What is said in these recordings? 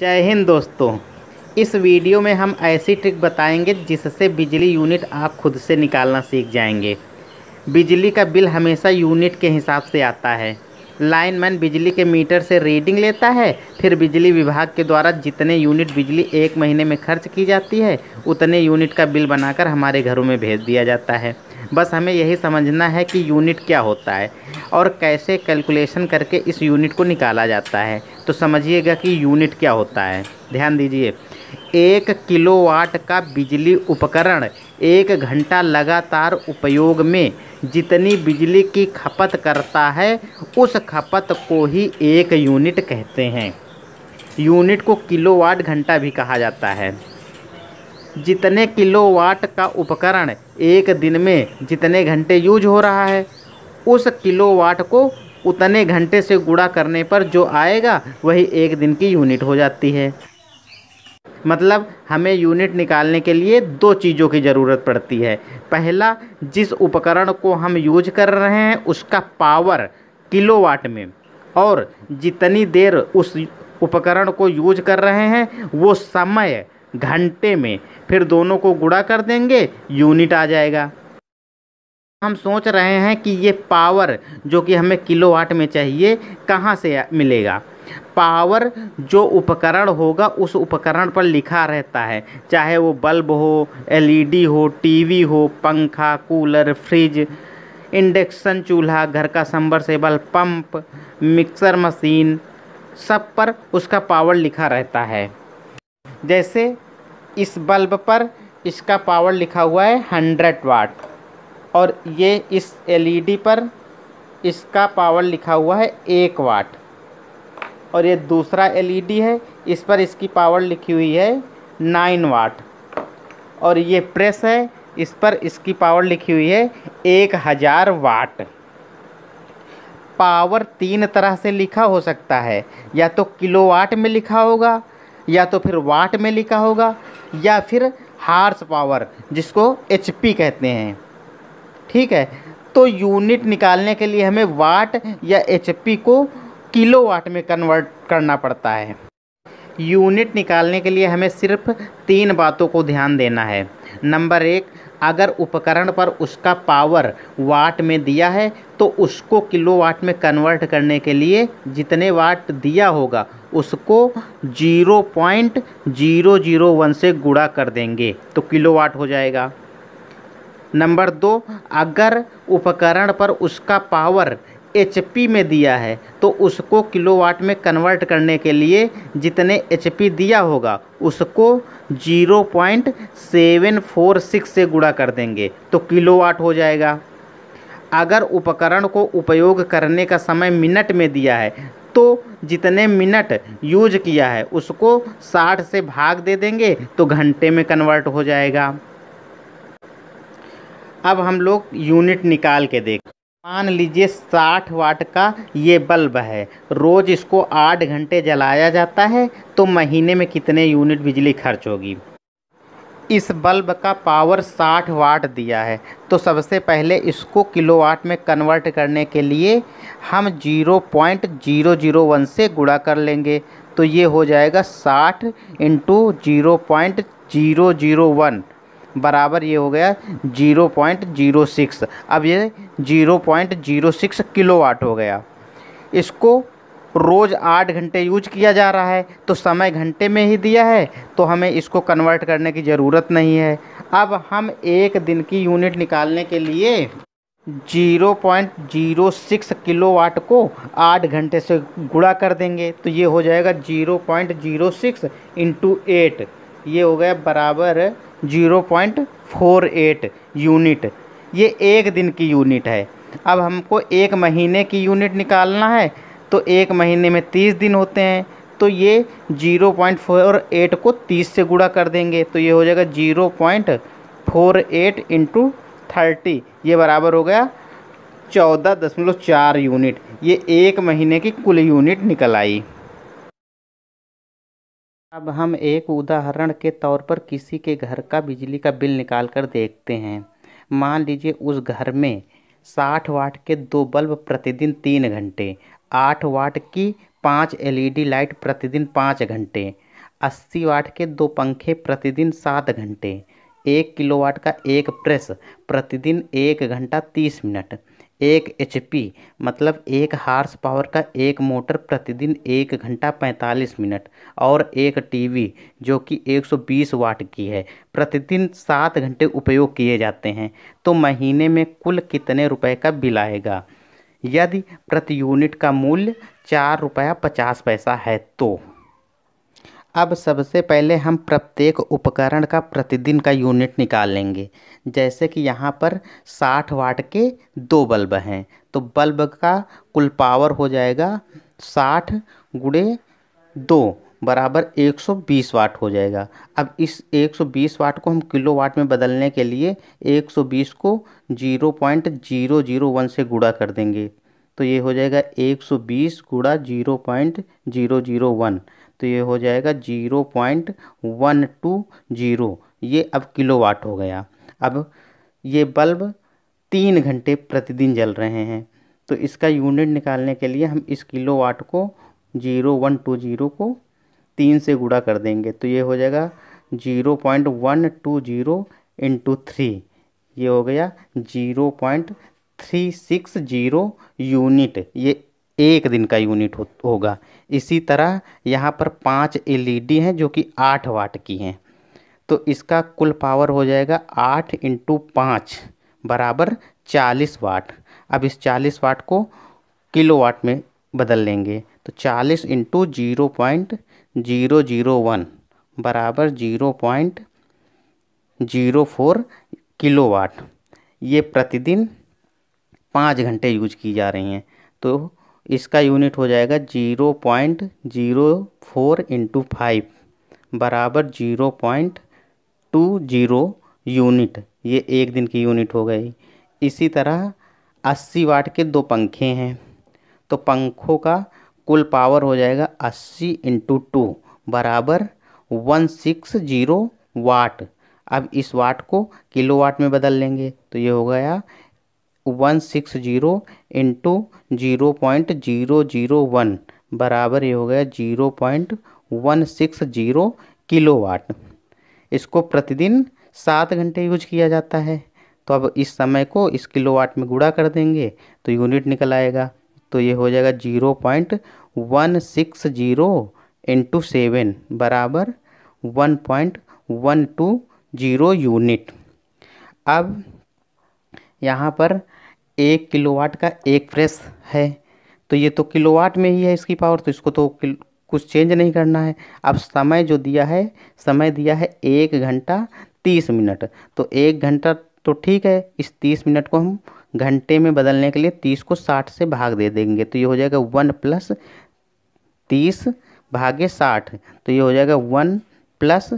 जय हिंद दोस्तों इस वीडियो में हम ऐसी ट्रिक बताएंगे जिससे बिजली यूनिट आप खुद से निकालना सीख जाएंगे बिजली का बिल हमेशा यूनिट के हिसाब से आता है लाइनमैन बिजली के मीटर से रीडिंग लेता है फिर बिजली विभाग के द्वारा जितने यूनिट बिजली एक महीने में खर्च की जाती है उतने यूनिट का बिल बनाकर हमारे घरों में भेज दिया जाता है बस हमें यही समझना है कि यूनिट क्या होता है और कैसे कैलकुलेशन करके इस यूनिट को निकाला जाता है तो समझिएगा कि यूनिट क्या होता है ध्यान दीजिए एक किलोवाट का बिजली उपकरण एक घंटा लगातार उपयोग में जितनी बिजली की खपत करता है उस खपत को ही एक यूनिट कहते हैं यूनिट को किलोवाट घंटा भी कहा जाता है जितने किलोवाट का उपकरण एक दिन में जितने घंटे यूज हो रहा है उस किलोवाट को उतने घंटे से गुणा करने पर जो आएगा वही एक दिन की यूनिट हो जाती है मतलब हमें यूनिट निकालने के लिए दो चीज़ों की ज़रूरत पड़ती है पहला जिस उपकरण को हम यूज कर रहे हैं उसका पावर किलोवाट में और जितनी देर उस उपकरण को यूज कर रहे हैं वो समय घंटे में फिर दोनों को गुड़ा कर देंगे यूनिट आ जाएगा हम सोच रहे हैं कि ये पावर जो कि हमें किलोवाट में चाहिए कहाँ से मिलेगा पावर जो उपकरण होगा उस उपकरण पर लिखा रहता है चाहे वो बल्ब हो एलईडी हो टीवी हो पंखा कूलर फ्रिज इंडक्शन चूल्हा घर का संबरसेबल पंप मिक्सर मशीन सब पर उसका पावर लिखा रहता है जैसे इस बल्ब पर इसका पावर लिखा हुआ है हंड्रेड वाट और ये इस एलईडी e पर इसका पावर लिखा हुआ है एक वाट और ये दूसरा एलईडी e है इस पर इसकी पावर लिखी हुई है नाइन वाट और ये प्रेस है इस पर इसकी पावर लिखी हुई है एक हज़ार वाट पावर तीन तरह से लिखा हो सकता है या तो किलोवाट में लिखा होगा या तो फिर वाट में लिखा होगा या फिर हार्स पावर जिसको एच कहते हैं ठीक है तो यूनिट निकालने के लिए हमें वाट या एच को किलो वाट में कन्वर्ट करना पड़ता है यूनिट निकालने के लिए हमें सिर्फ तीन बातों को ध्यान देना है नंबर एक अगर उपकरण पर उसका पावर वाट में दिया है तो उसको किलो वाट में कन्वर्ट करने के लिए जितने वाट दिया होगा उसको zero point zero zero one से गुड़ा कर देंगे तो किलो वाट हो जाएगा नंबर दो अगर उपकरण पर उसका पावर एच में दिया है तो उसको किलोवाट में कन्वर्ट करने के लिए जितने एच दिया होगा उसको 0.746 से गुणा कर देंगे तो किलोवाट हो जाएगा अगर उपकरण को उपयोग करने का समय मिनट में दिया है तो जितने मिनट यूज किया है उसको 60 से भाग दे देंगे तो घंटे में कन्वर्ट हो जाएगा अब हम लोग यूनिट निकाल के देख मान लीजिए 60 वाट का ये बल्ब है रोज़ इसको आठ घंटे जलाया जाता है तो महीने में कितने यूनिट बिजली खर्च होगी इस बल्ब का पावर 60 वाट दिया है तो सबसे पहले इसको किलोवाट में कन्वर्ट करने के लिए हम 0.001 से गुणा कर लेंगे तो ये हो जाएगा 60 into zero point zero zero one बराबर ये हो गया जीरो पॉइंट जीरो सिक्स अब ये zero point zero six kilo watt हो गया इसको रोज़ आठ घंटे यूज किया जा रहा है तो समय घंटे में ही दिया है तो हमें इसको कन्वर्ट करने की ज़रूरत नहीं है अब हम एक दिन की यूनिट निकालने के लिए 0.06 किलोवाट को आठ घंटे से गुणा कर देंगे तो ये हो जाएगा 0.06 point zero six into eight ये हो गया बराबर zero point four eight unit ये एक दिन की यूनिट है अब हमको एक महीने की यूनिट निकालना है तो एक महीने में तीस दिन होते हैं तो ये जीरो पॉइंट फोर एट को तीस से गुड़ा कर देंगे तो ये हो जाएगा zero point four eight into thirty ये बराबर हो गया चौदह दशमलव चार यूनिट ये एक महीने की कुल यूनिट निकल आई अब हम एक उदाहरण के तौर पर किसी के घर का बिजली का बिल निकाल कर देखते हैं मान लीजिए उस घर में साठ वाट के दो बल्ब प्रतिदिन तीन घंटे आठ वाट की पाँच एलईडी लाइट प्रतिदिन पाँच घंटे अस्सी वाट के दो पंखे प्रतिदिन सात घंटे एक किलोवाट का एक प्रेस प्रतिदिन एक घंटा तीस मिनट एक एच मतलब एक हार्स पावर का एक मोटर प्रतिदिन एक घंटा 45 मिनट और एक टीवी जो कि 120 वाट की है प्रतिदिन सात घंटे उपयोग किए जाते हैं तो महीने में कुल कितने रुपए का बिल आएगा यदि प्रति यूनिट का मूल्य चार रुपया पचास पैसा है तो अब सबसे पहले हम प्रत्येक उपकरण का प्रतिदिन का यूनिट निकाल लेंगे जैसे कि यहाँ पर साठ वाट के दो बल्ब हैं तो बल्ब का कुल पावर हो जाएगा साठ गुड़े दो बराबर 120 वाट हो जाएगा अब इस 120 वाट को हम किलो वाट में बदलने के लिए 120 को 0.001 से गुड़ा कर देंगे तो ये हो जाएगा 120 गुड़ा 0.001 तो ये हो जाएगा zero point one two zero ये अब किलोवाट हो गया अब ये बल्ब तीन घंटे प्रतिदिन जल रहे हैं तो इसका यूनिट निकालने के लिए हम इस किलोवाट को जीरो वन टू जीरो को तीन से गुड़ा कर देंगे तो ये हो जाएगा zero point one two zero into three ये हो गया zero point three six zero unit ये एक दिन का यूनिट हो, होगा इसी तरह यहाँ पर पाँच एलईडी e हैं जो कि आठ वाट की हैं तो इसका कुल पावर हो जाएगा आठ इंटू पाँच बराबर चालीस वाट अब इस चालीस वाट को किलो वाट में बदल लेंगे तो चालीस into zero point zero zero one बराबर zero point zero four kilo watt ये प्रतिदिन पाँच घंटे यूज की जा रही हैं तो इसका यूनिट हो जाएगा zero point zero four into five बराबर zero point two zero unit ये एक दिन की यूनिट हो गई इसी तरह अस्सी वाट के दो पंखे हैं तो पंखों का कुल पावर हो जाएगा अस्सी इंटू टू बराबर वन सिक्स जीरो वाट अब इस वाट को किलो वाट में बदल लेंगे तो ये हो गया one six zero into zero point zero zero one बराबर ये हो गया zero point one six zero kilo इसको प्रतिदिन सात घंटे यूज किया जाता है तो अब इस समय को इस किलो में गुड़ा कर देंगे तो यूनिट निकल आएगा तो ये हो जाएगा zero point one six zero into seven बराबर one point one two zero unit अब यहाँ पर एक किलोवाट का एक फ्रेश है तो ये तो किलोवाट में ही है इसकी पावर तो इसको तो कुछ चेंज नहीं करना है अब समय जो दिया है समय दिया है एक घंटा तीस मिनट तो एक घंटा तो ठीक है इस तीस मिनट को हम घंटे में बदलने के लिए तीस को साठ से भाग दे देंगे तो ये हो जाएगा वन प्लस तीस भागे साठ तो ये हो जाएगा one plus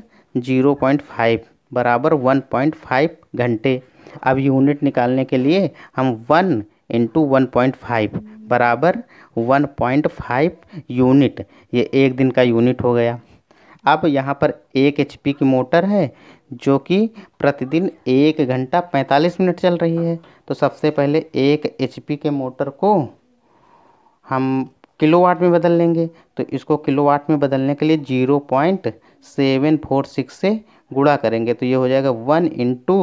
zero point five बराबर वन पॉइंट फाइव घंटे अब यूनिट निकालने के लिए हम one into one point five बराबर वन पॉइंट फाइव यूनिट ये एक दिन का यूनिट हो गया अब यहाँ पर एक एच की मोटर है जो कि प्रतिदिन एक घंटा पैंतालीस मिनट चल रही है तो सबसे पहले एक एच के मोटर को हम किलोवाट में बदल लेंगे तो इसको किलोवाट में बदलने के लिए zero point seven four six से गुणा करेंगे तो ये हो जाएगा one into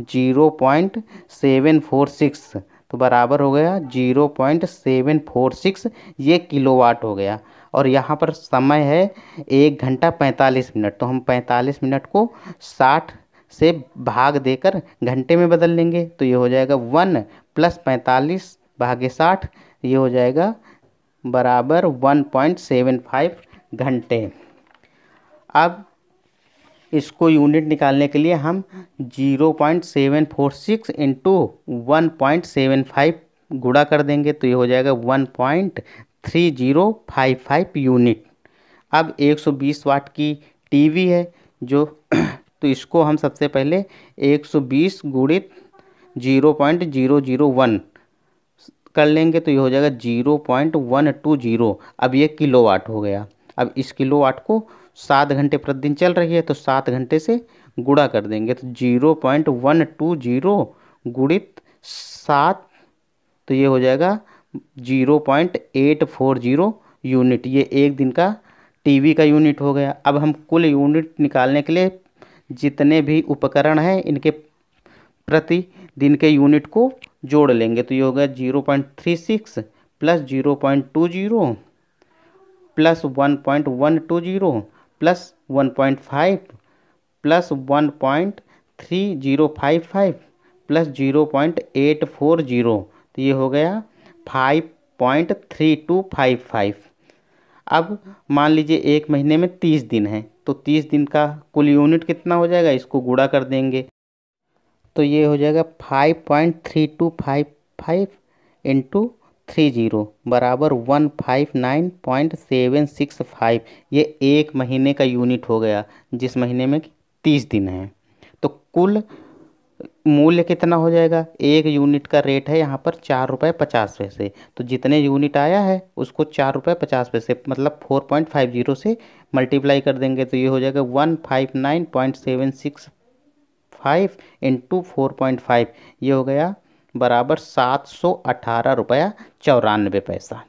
zero point seven four six तो बराबर हो गया zero point seven four six ये किलोवाट हो गया और यहाँ पर समय है एक घंटा पैंतालीस मिनट तो हम पैंतालीस मिनट को साठ से भाग देकर घंटे में बदल लेंगे तो ये हो जाएगा वन प्लस पैंतालीस भागे साठ ये हो जाएगा बराबर वन पॉइंट सेवन फाइव घंटे अब इसको यूनिट निकालने के लिए हम zero point seven four six into one point seven five गुड़ा कर देंगे तो ये हो जाएगा one point three zero five five unit अब एक सौ बीस वाट की टीवी है जो तो इसको हम सबसे पहले एक सौ बीस गुणित zero point zero zero one कर लेंगे तो ये हो जाएगा zero point one two zero अब ये किलो वाट हो गया अब इस किलो वाट को सात घंटे प्रतिदिन चल रही है तो सात घंटे से गुड़ा कर देंगे तो zero point one two zero गुणित सात तो ये हो जाएगा zero point eight four zero unit ये एक दिन का टीवी का यूनिट हो गया अब हम कुल यूनिट निकालने के लिए जितने भी उपकरण हैं इनके प्रति दिन के यूनिट को जोड़ लेंगे तो ये हो गया zero point three six plus zero point two zero plus one point one two zero plus one point five plus one point three zero five five plus zero point eight four zero तो ये हो गया five point three two five five अब मान लीजिए एक महीने में तीस दिन है तो तीस दिन का कुल यूनिट कितना हो जाएगा इसको गुड़ा कर देंगे तो ये हो जाएगा five point three two five five into three zero बराबर one five nine point seven six five ये एक महीने का यूनिट हो गया जिस महीने में तीस दिन है तो कुल मूल्य कितना हो जाएगा एक यूनिट का रेट है यहाँ पर चार रुपये पचास पैसे तो जितने यूनिट आया है उसको चार रुपये पचास पैसे मतलब फोर पॉइंट फाइव जीरो से मल्टीप्लाई कर देंगे तो ये हो जाएगा one five nine point seven six five into four point five ये हो गया बराबर सात सौ अठारह रुपया चौरानवे पैसा